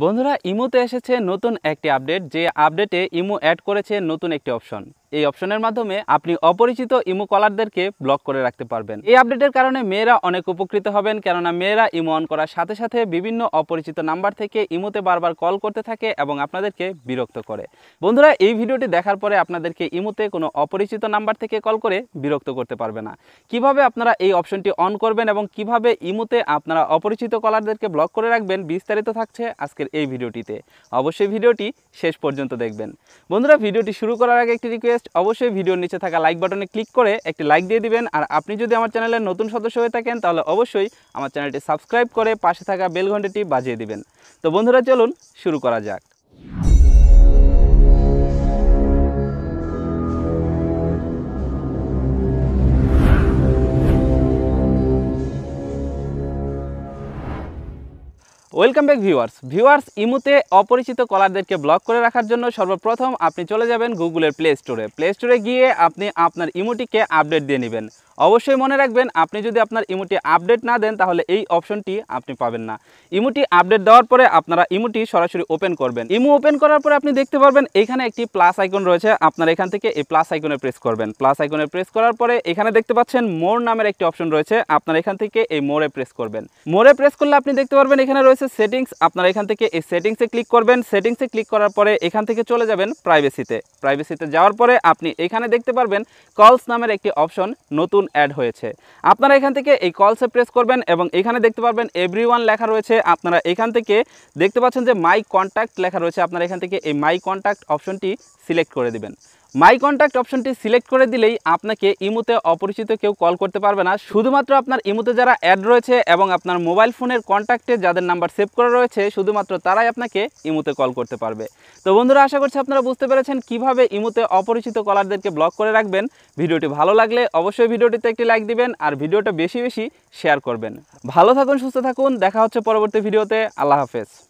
বন্ধুরা ইমোতে এসেছে নতুন একটি আপডেট যে আপডেটে ইমো অ্যাড করেছে নতুন একটি অপশন এই অপশনের মাধ্যমে আপনি অপরিচিত ইমো কলারদেরকে ব্লক করে রাখতে পারবেন এই আপডেটের কারণে মেয়েরা অনেক উপকৃত হবেন কেননা মেয়েরা ইমো অন করার সাথে সাথে বিভিন্ন অপরিচিত নাম্বার থেকে ইমোতে বারবার কল করতে থাকে এবং আপনাদেরকে বিরক্ত করে বন্ধুরা এই ভিডিওটি দেখার পরে আপনাদেরকে ইমোতে কোনো অপরিচিত নাম্বার থেকে কল করে বিরক্ত করতে পারবে না কিভাবে আপনারা এই অপশনটি অন করবেন এবং কিভাবে ইমোতে আপনারা অপরিচিত কলারদেরকে ব্লক করে রাখবেন বিস্তারিত থাকছে আজকের এই ভিডিওটিতে অবশ্যই ভিডিওটি শেষ পর্যন্ত দেখবেন বন্ধুরা ভিডিওটি শুরু করার আগে একটি রিকোয়েস্ট রিকোয়েস্ট অবশ্যই ভিডিওর নিচে থাকা লাইক বাটনে ক্লিক করে একটি লাইক দিয়ে দিবেন আর আপনি যদি আমার চ্যানেলের নতুন সদস্য হয়ে থাকেন তাহলে অবশ্যই আমার চ্যানেলটি সাবস্ক্রাইব করে পাশে থাকা বেল ঘন্টাটি বাজিয়ে দিবেন তো বন্ধুরা চলুন শুরু করা যাক ওয়েলকাম ব্যাক ভিউয়ার্স ভিউয়ার্স ইমুতে অপরিচিত কলারদেরকে ব্লক করে রাখার জন্য সর্বপ্রথম আপনি চলে যাবেন গুগলের প্লে স্টোরে প্লে স্টোরে গিয়ে আপনি আপনার ইমুটিকে আপডেট দিয়ে নেবেন অবশ্যই মনে রাখবেন আপনি যদি আপনার ইমুটি আপডেট না দেন তাহলে এই অপশনটি আপনি পাবেন না ইমুটি আপডেট দেওয়ার পরে আপনারা ইমুটি সরাসরি ওপেন করবেন ইমু ওপেন করার পরে আপনি দেখতে পারবেন এখানে একটি প্লাস আইকন রয়েছে আপনার এখান থেকে এই প্লাস আইকনে প্রেস করবেন প্লাস আইকনে প্রেস করার পরে এখানে দেখতে পাচ্ছেন মোর নামের একটি অপশন রয়েছে আপনার এখান থেকে এই মোরে প্রেস করবেন মোরে প্রেস করলে আপনি দেখতে পারবেন এখানে রয়েছে রয়েছে সেটিংস আপনারা এখান থেকে এই সেটিংসে ক্লিক করবেন সেটিংসে ক্লিক করার পরে এখান থেকে চলে যাবেন প্রাইভেসিতে প্রাইভেসিতে যাওয়ার পরে আপনি এখানে দেখতে পারবেন কলস নামের একটি অপশন নতুন অ্যাড হয়েছে আপনারা এখান থেকে এই কলসে প্রেস করবেন এবং এখানে দেখতে পারবেন এভরি লেখা রয়েছে আপনারা এখান থেকে দেখতে পাচ্ছেন যে মাই কন্ট্যাক্ট লেখা রয়েছে আপনারা এখান থেকে এই মাই কন্ট্যাক্ট অপশনটি সিলেক্ট করে দিবেন মাই কন্ট্যাক্ট অপশনটি সিলেক্ট করে দিলেই আপনাকে ইমুতে অপরিচিত কেউ কল করতে পারবে না শুধুমাত্র আপনার ইমুতে যারা অ্যাড রয়েছে এবং আপনার মোবাইল ফোনের কন্ট্যাক্টে যাদের নাম্বার সেভ করা রয়েছে শুধুমাত্র তারাই আপনাকে ইমুতে কল করতে পারবে তো বন্ধুরা আশা করছি আপনারা বুঝতে পেরেছেন কিভাবে ইমুতে অপরিচিত কলারদেরকে ব্লক করে রাখবেন ভিডিওটি ভালো লাগলে অবশ্যই ভিডিওটিতে একটি লাইক দিবেন আর ভিডিওটা বেশি বেশি শেয়ার করবেন ভালো থাকুন সুস্থ থাকুন দেখা হচ্ছে পরবর্তী ভিডিওতে আল্লাহ হাফেজ